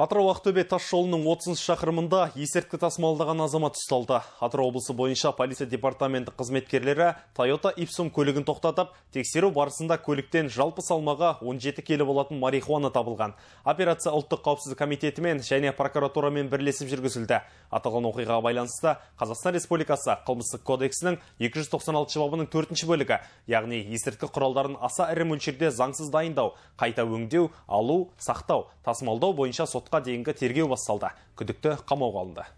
Атырау Ақтөбе тас жолының 30 шақырымында есірткі тасымалдаған азамат ұсталды. Атырау облысы бойынша полиция департаменті қызметкерлері Toyota Ipsum көлігін тоқтатып, тексеру барысында көліктен жалпы салмағы 17 келі болатын марихуана табылған. Операция ұлттық қауіпсіздік комитетімен және прокуратурамен бірлесіп жүргізілді. Аталған оқиғаға байланысты Қазақстан Республикасы қылмыстық кодексінің 296 бабының төртінші бөлігі, яғни есірткі құралдарын аса ірі мөлшерде заңсыз дайындау, қайта өңдеу, алу, сақтау, тасымалдау бойынша сот сотқа дейінгі тергеу басталды күдікті қамауға алынды